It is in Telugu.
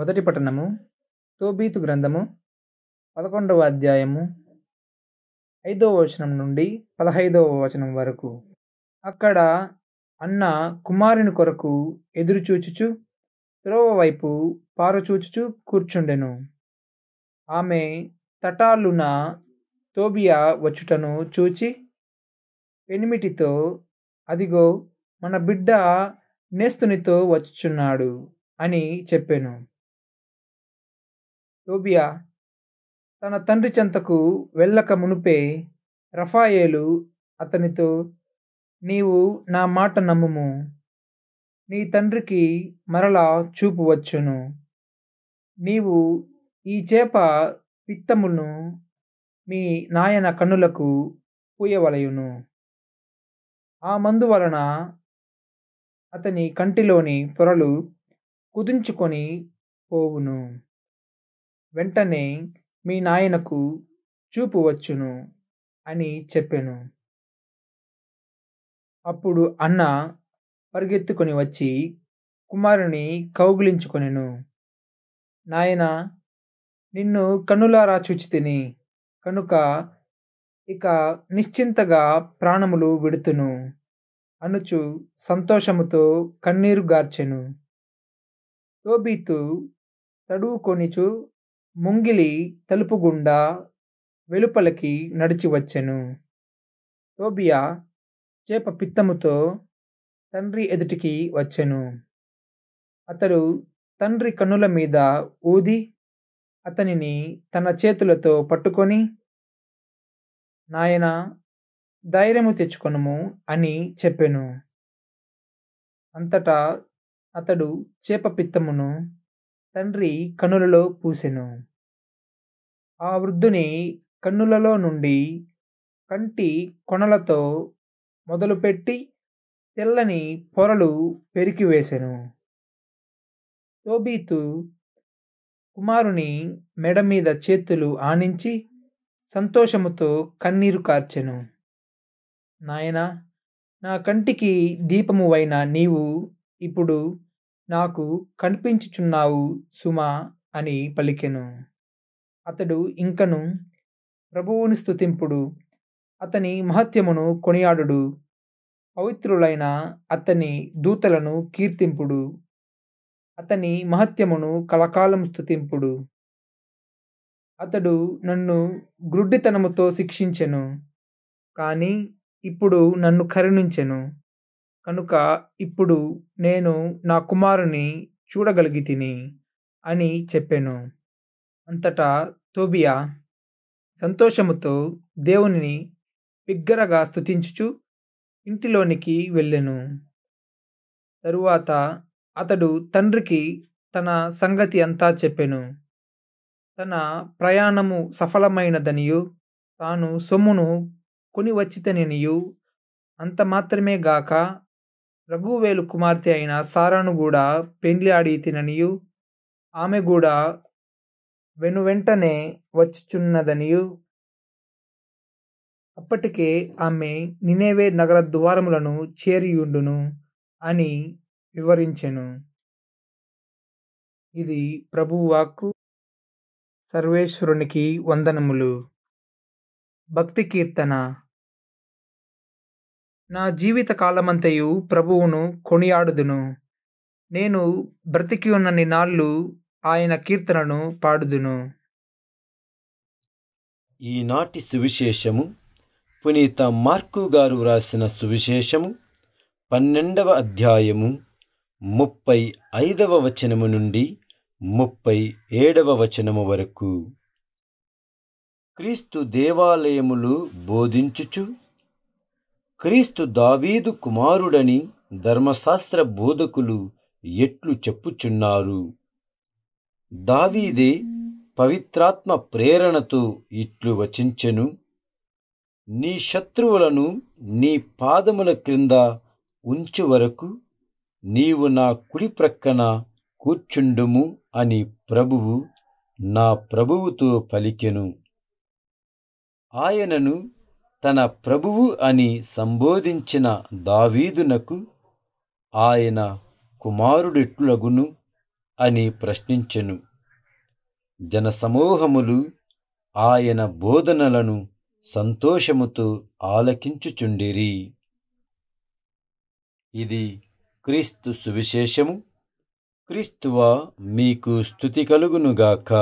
మొదటి పట్టణము తోబీతు గ్రంథము పదకొండవ అధ్యాయము ఐదవ వచనం నుండి పదహైదవ వచనం వరకు అక్కడ అన్న కుమారుని కొరకు ఎదురుచూచుచు త్రోవ వైపు పారచూచుచు కూర్చుండెను ఆమె తటాలున తోబియా వచ్చుటను చూచి పెనిమిటితో అదిగో మన బిడ్డ నేస్తునితో వచ్చుచున్నాడు అని చెప్పాను టోబియా తన తండ్రి చెంతకు వెళ్ళక మునుపే రఫాయేలు అతనితో నీవు నా మాట నమ్ముము నీ తండ్రికి మరలా చూపు వచ్చును నీవు ఈ చేప పిత్తమును మీ నాయన కన్నులకు పూయవలయును ఆ మందు వలన అతని కంటిలోని పొరలు కుదించుకొని పోవును వెంటనే మీ నాయనకు చూపు వచ్చును అని చెప్పాను అప్పుడు అన్న పరిగెత్తుకొని వచ్చి కుమారుని కౌగిలించుకొనెను నాయన నిన్ను కన్నులారా చూచి తిని కనుక ఇక నిశ్చింతగా ప్రాణములు విడుతును అనుచు సంతోషముతో కన్నీరు గార్చెను తోబీతు తడువుకొనిచు ముంగిలి తలుపు గుండా వెలుపలకి నడిచి వచ్చెను టోబియా చేప పిత్తముతో తండ్రి ఎదుటికి వచ్చెను అతడు తండ్రి కన్నుల మీద ఊది అతనిని తన చేతులతో పట్టుకొని నాయన ధైర్యము తెచ్చుకొనుము అని చెప్పెను అంతటా అతడు చేప పిత్తమును తండ్రి కన్నులలో పూసెను ఆ వృద్ధుని కన్నులలో నుండి కంటి కొనలతో మొదలుపెట్టి తెల్లని పొరలు పెరికివేశను తోబీతు కుమారుని మెడ మీద చేతులు ఆనించి సంతోషముతో కన్నీరు కార్చెను నాయనా నా కంటికి దీపము వైన నీవు ఇప్పుడు నాకు కనిపించుచున్నావు సుమా అని పలికెను అతడు ఇంకను ప్రభువుని స్థుతింపుడు అతని మహత్యమును కొనియాడుడు పవిత్రులైన అతని దూతలను కీర్తింపుడు అతని మహత్యమును కలకాలం స్థుతింపుడు అతడు నన్ను గ్రుడ్డితనముతో శిక్షించెను కానీ ఇప్పుడు నన్ను కరుణించెను కనుక ఇప్పుడు నేను నా కుమారుని చూడగలిగి తిని అని చెప్పాను అంతటా తోబియా సంతోషముతో దేవునిని బిగ్గరగా స్థుతించుచు ఇంటిలోనికి వెళ్ళాను తరువాత అతడు తండ్రికి తన సంగతి అంతా చెప్పాను తన ప్రయాణము సఫలమైనదనియు తాను సొమ్మును కొని వచ్చితననియు అంత మాత్రమే గాక రఘువేలు కుమార్తె అయిన సారాను కూడా పెండ్లి ఆడి తిననియు ఆమె కూడా వెను వెంటనే వచ్చుచున్నదనియు అప్పటికే ఆమె నినేవే నగర ద్వారములను చేరియుండును అని వివరించెను ఇది ప్రభువాకు సర్వేశ్వరునికి వందనములు భక్తి కీర్తన నా జీవిత కాలమంతయు ప్రభువును కొనియాడుదును నేను బ్రతికి ఉన్నన్ని నాళ్ళు ఆయన కీర్తనను పాడుదును ఈనాటి సువిశేషము పునీత మార్కు గారు వ్రాసిన సువిశేషము పన్నెండవ అధ్యాయము ముప్పై ఐదవ వచనము నుండి ముప్పై ఏడవ వచనము వరకు క్రీస్తు దేవాలయములు బోధించుచు క్రీస్తు దావీదు కుమారుడని ధర్మశాస్త్ర బోధకులు ఎట్లు చెప్పుచున్నారు దావీదే పవిత్రాత్మ ప్రేరణతో ఇట్లు వచించెను నీ శత్రువులను నీ పాదముల క్రింద ఉంచు వరకు నీవు నా కుడి ప్రక్కన కూర్చుండుము అని ప్రభువు నా ప్రభువుతో పలికెను ఆయనను తన ప్రభువు అని సంబోధించిన దావీదునకు ఆయన కుమారుడెట్లగును అని ప్రశ్నించెను జనసమూహములు ఆయన బోధనలను సంతోషముతో ఆలకించుచుండిరి ఇది క్రీస్తు సువిశేషము క్రీస్తువా మీకు స్థుతి కలుగునుగాక